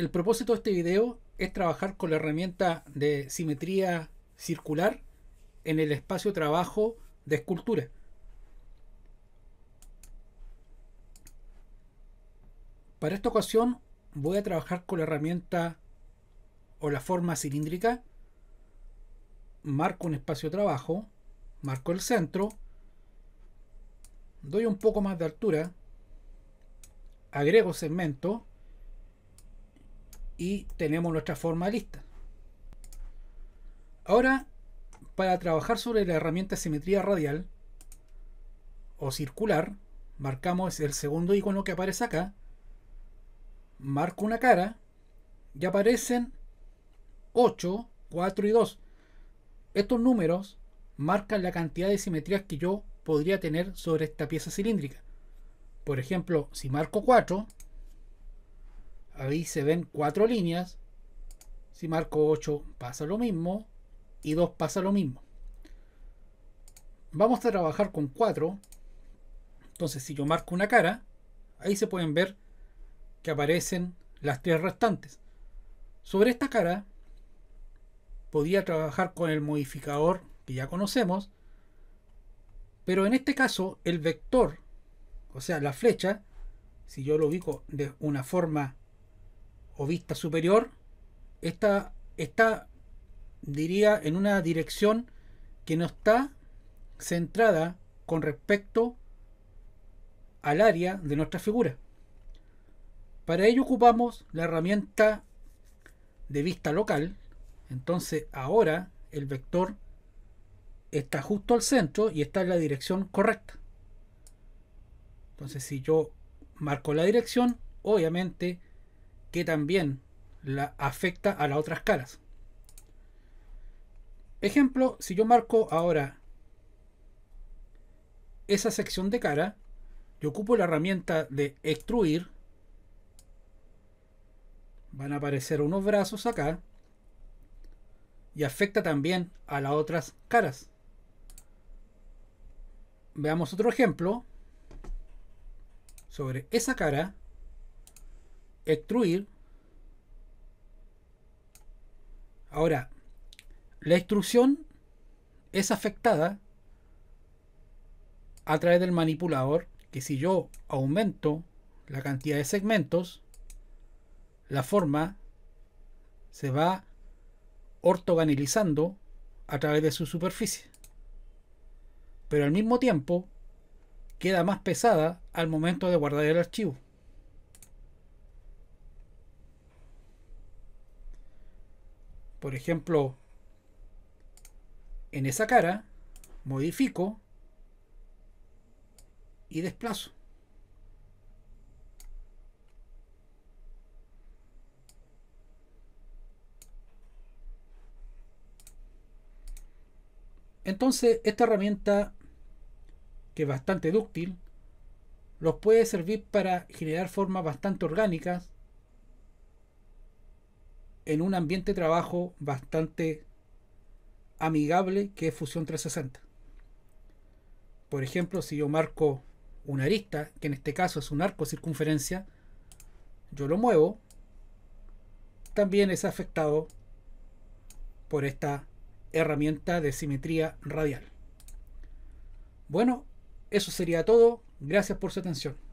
el propósito de este video es trabajar con la herramienta de simetría circular en el espacio trabajo de escultura. Para esta ocasión voy a trabajar con la herramienta o la forma cilíndrica. Marco un espacio trabajo, marco el centro, doy un poco más de altura, agrego segmento y tenemos nuestra forma lista. Ahora, para trabajar sobre la herramienta simetría radial o circular, marcamos el segundo icono que aparece acá, marco una cara y aparecen 8, 4 y 2. Estos números marcan la cantidad de simetrías que yo podría tener sobre esta pieza cilíndrica. Por ejemplo, si marco 4, ahí se ven cuatro líneas. Si marco 8 pasa lo mismo y dos pasa lo mismo. Vamos a trabajar con 4. Entonces si yo marco una cara, ahí se pueden ver que aparecen las tres restantes. Sobre esta cara podía trabajar con el modificador que ya conocemos, pero en este caso el vector, o sea la flecha, si yo lo ubico de una forma o vista superior está, está, diría, en una dirección que no está centrada con respecto al área de nuestra figura. Para ello ocupamos la herramienta de vista local. Entonces ahora el vector está justo al centro y está en la dirección correcta. Entonces si yo marco la dirección, obviamente que también la afecta a las otras caras. Ejemplo, si yo marco ahora esa sección de cara, yo ocupo la herramienta de extruir, van a aparecer unos brazos acá, y afecta también a las otras caras. Veamos otro ejemplo sobre esa cara extruir. Ahora, la extrusión es afectada a través del manipulador, que si yo aumento la cantidad de segmentos, la forma se va ortogonalizando a través de su superficie. Pero al mismo tiempo queda más pesada al momento de guardar el archivo. Por ejemplo, en esa cara modifico y desplazo. Entonces, esta herramienta, que es bastante dúctil, los puede servir para generar formas bastante orgánicas en un ambiente de trabajo bastante amigable que es Fusión 360. Por ejemplo, si yo marco una arista, que en este caso es un arco circunferencia, yo lo muevo, también es afectado por esta herramienta de simetría radial. Bueno, eso sería todo. Gracias por su atención.